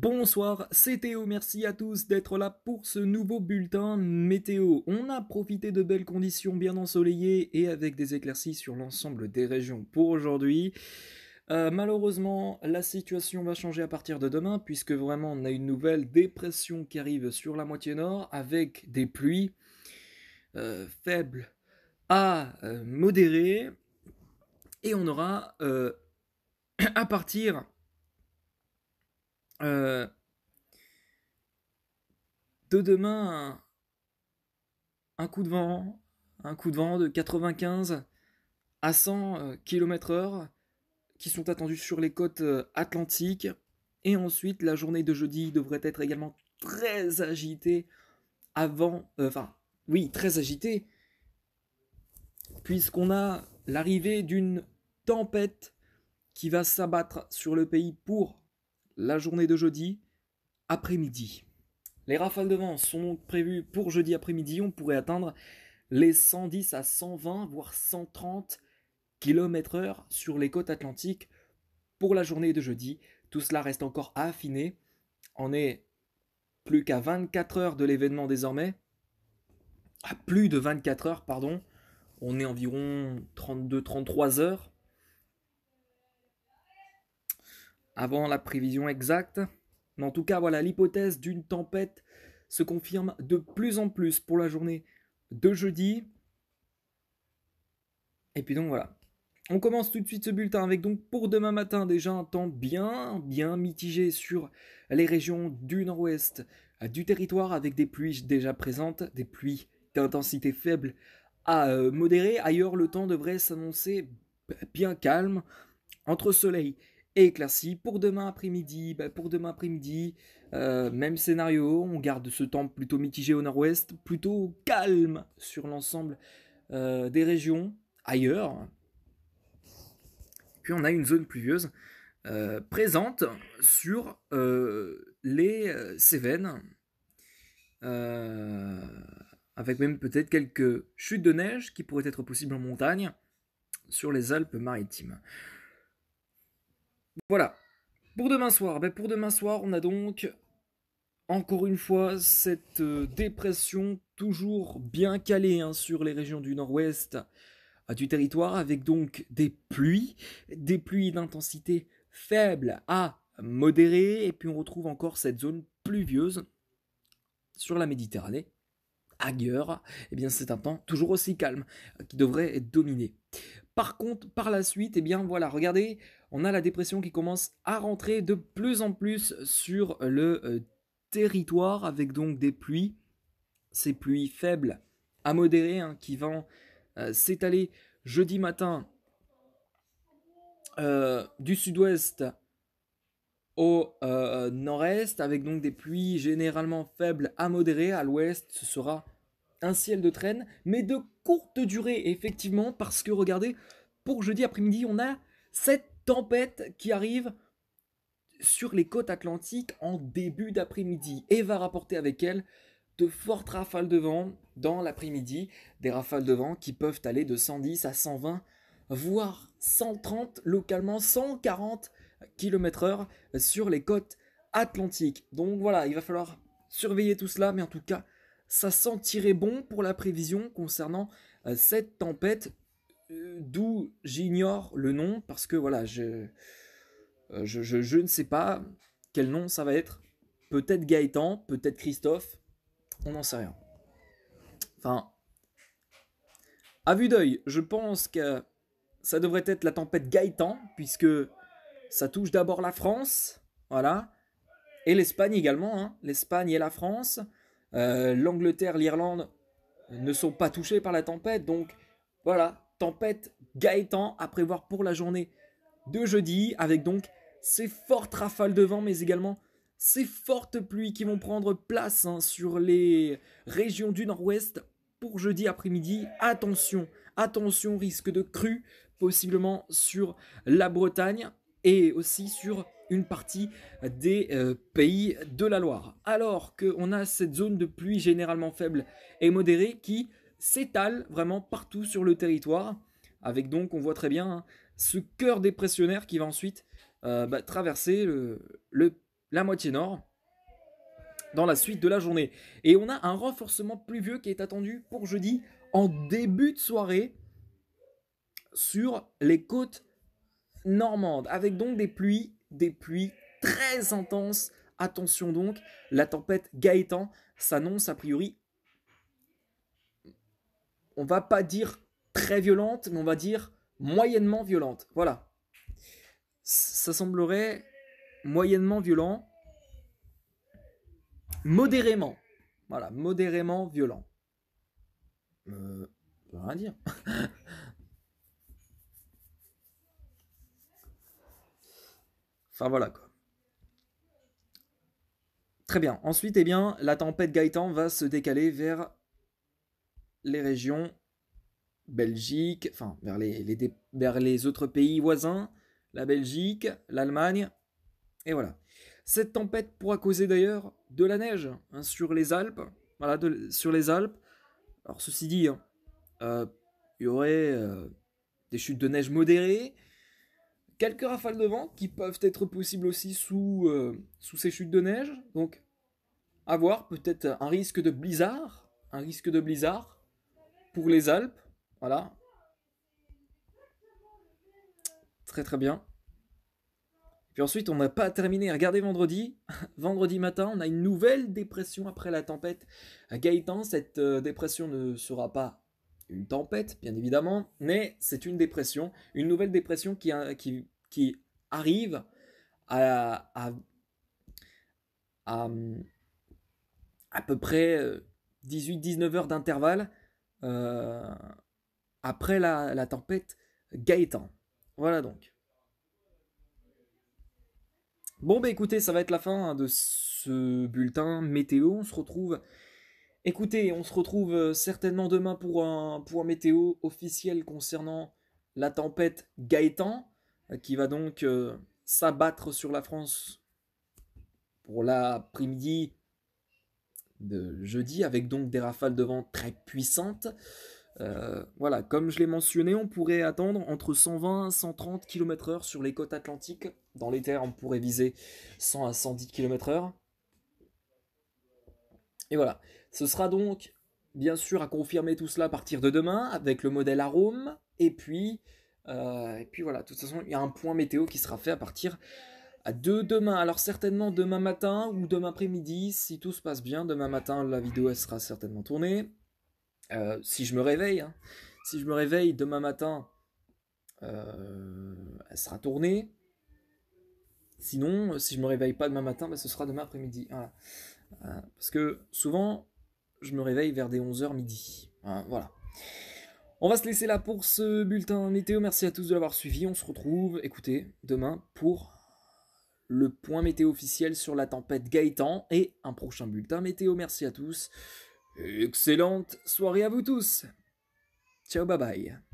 Bonsoir, c'est Théo, merci à tous d'être là pour ce nouveau bulletin météo. On a profité de belles conditions bien ensoleillées et avec des éclaircies sur l'ensemble des régions pour aujourd'hui. Euh, malheureusement, la situation va changer à partir de demain puisque vraiment on a une nouvelle dépression qui arrive sur la moitié nord avec des pluies euh, faibles à modérer, euh, modérées et on aura à partir euh, de demain, un, coup de vent, un coup de vent de 95 à 100 euh, km/h qui sont attendus sur les côtes euh, atlantiques. Et ensuite, la journée de jeudi devrait être également très agitée avant. enfin, oui, très agitée, puisqu'on a l'arrivée d'une tempête qui va s'abattre sur le pays pour la journée de jeudi après-midi. Les rafales de vent sont donc prévues pour jeudi après-midi. On pourrait atteindre les 110 à 120, voire 130 km/h sur les côtes atlantiques pour la journée de jeudi. Tout cela reste encore à affiner. On est plus qu'à 24 heures de l'événement désormais. À plus de 24 heures, pardon. On est environ 32-33 heures avant la prévision exacte. Mais en tout cas, voilà, l'hypothèse d'une tempête se confirme de plus en plus pour la journée de jeudi. Et puis donc voilà. On commence tout de suite ce bulletin avec donc pour demain matin déjà un temps bien, bien mitigé sur les régions du nord-ouest du territoire avec des pluies déjà présentes, des pluies d'intensité faible à euh, modérée. Ailleurs, le temps devrait s'annoncer bien calme entre soleil et éclairci pour demain après-midi. Bah, pour demain après-midi, euh, même scénario, on garde ce temps plutôt mitigé au nord-ouest, plutôt calme sur l'ensemble euh, des régions ailleurs. Puis on a une zone pluvieuse euh, présente sur les Cévennes, avec même peut-être quelques chutes de neige qui pourraient être possibles en montagne sur les Alpes-Maritimes. Voilà. Pour demain soir, ben, pour demain soir, on a donc encore une fois cette euh, dépression toujours bien calée hein, sur les régions du nord-ouest euh, du territoire, avec donc des pluies, des pluies d'intensité faible à modérée, et puis on retrouve encore cette zone pluvieuse sur la Méditerranée. Ailleurs, et eh bien c'est un temps toujours aussi calme euh, qui devrait être dominé par contre, par la suite, eh bien voilà, regardez, on a la dépression qui commence à rentrer de plus en plus sur le euh, territoire avec donc des pluies, ces pluies faibles à modérées, hein, qui vont euh, s'étaler jeudi matin euh, du sud-ouest au nord-est avec donc des pluies généralement faibles à modérées à l'ouest, ce sera un ciel de traîne, mais de courte durée, effectivement, parce que regardez, pour jeudi après-midi, on a cette tempête qui arrive sur les côtes atlantiques en début d'après-midi et va rapporter avec elle de fortes rafales de vent dans l'après-midi, des rafales de vent qui peuvent aller de 110 à 120, voire 130, localement 140 km/h sur les côtes atlantiques. Donc voilà, il va falloir surveiller tout cela, mais en tout cas, ça sentirait bon pour la prévision concernant euh, cette tempête, euh, d'où j'ignore le nom, parce que voilà, euh, je, je, ne sais pas quel nom ça va être. Peut-être Gaëtan, peut-être Christophe, on n'en sait rien. Enfin, à vue d'œil, je pense que ça devrait être la tempête Gaëtan, puisque ça touche d'abord la France, voilà, et l'Espagne également, hein, l'Espagne et la France. Euh, L'Angleterre, l'Irlande ne sont pas touchés par la tempête. Donc voilà, tempête gaétan à prévoir pour la journée de jeudi, avec donc ces fortes rafales de vent, mais également ces fortes pluies qui vont prendre place hein, sur les régions du nord-ouest pour jeudi après-midi. Attention, attention, risque de crue possiblement sur la Bretagne et aussi sur une partie des euh, pays de la Loire. Alors qu'on a cette zone de pluie généralement faible et modérée qui s'étale vraiment partout sur le territoire, avec donc, on voit très bien, hein, ce cœur dépressionnaire qui va ensuite euh, bah, traverser la moitié nord dans la suite de la journée. Et on a un renforcement pluvieux qui est attendu pour jeudi en début de soirée sur les côtes normande, avec donc des pluies, des pluies très intenses. Attention donc, la tempête Gaétan s'annonce a priori, on va pas dire très violente, mais on va dire moyennement violente. Voilà. Ça semblerait moyennement violent, modérément. Voilà, modérément violent. Euh, rien dire. Enfin voilà quoi. Très bien. Ensuite, eh bien, la tempête Gaëtan va se décaler vers les régions Belgique, enfin vers les, autres pays voisins, la Belgique, l'Allemagne, et voilà. Cette tempête pourra causer d'ailleurs de la neige hein, sur les Alpes. Voilà, sur les Alpes. Alors ceci dit, hein, euh, il y aurait euh, des chutes de neige modérées, Quelques rafales de vent qui peuvent être possibles aussi sous, euh, sous ces chutes de neige. Donc, avoir peut-être un risque de blizzard. Un risque de blizzard pour les Alpes. Voilà. Très très bien. Puis ensuite, on n'a pas terminé. Regardez vendredi. vendredi matin, on a une nouvelle dépression après la tempête. Gaëtan, cette euh, dépression ne sera pas une tempête, bien évidemment, mais c'est une dépression, une nouvelle dépression qui, qui, qui arrive à, à, à peu près 18-19 euh, heures d'intervalle euh, après la, tempête Gaëtan. Voilà donc. Bon, bah écoutez, ça va être la fin hein, de ce bulletin météo. On se retrouve Écoutez, on se retrouve euh, certainement demain pour un, point météo officiel concernant la tempête Gaëtan, euh, qui va donc euh, s'abattre sur la France pour l'après-midi de jeudi, avec donc des rafales de vent très puissantes. voilà, comme je l'ai mentionné, on pourrait attendre entre 120 et 130 km/h sur les côtes atlantiques. Dans les terres, on pourrait viser 100 à 110 km/h. Et voilà. Ce sera donc, bien sûr, à confirmer tout cela à partir de demain avec le modèle arôme. Et puis, euh, et puis voilà, de toute façon, il y a un point météo qui sera fait à partir de demain. Alors certainement demain matin ou demain après-midi, si tout se passe bien. Demain matin, la vidéo sera certainement tournée. Euh, si je me réveille, hein. si je me réveille demain matin, euh, elle sera tournée. Sinon, si je me réveille pas demain matin, ben, ce sera demain après-midi. parce que souvent, je me réveille vers des 11h midi. Hein, voilà. On va se laisser là pour ce bulletin météo. Merci à tous de l'avoir suivi. On se retrouve, écoutez, demain pour le point météo officiel sur la tempête Gaëtan et un prochain bulletin météo. Merci à tous. Excellente soirée à vous tous. Ciao, bye bye.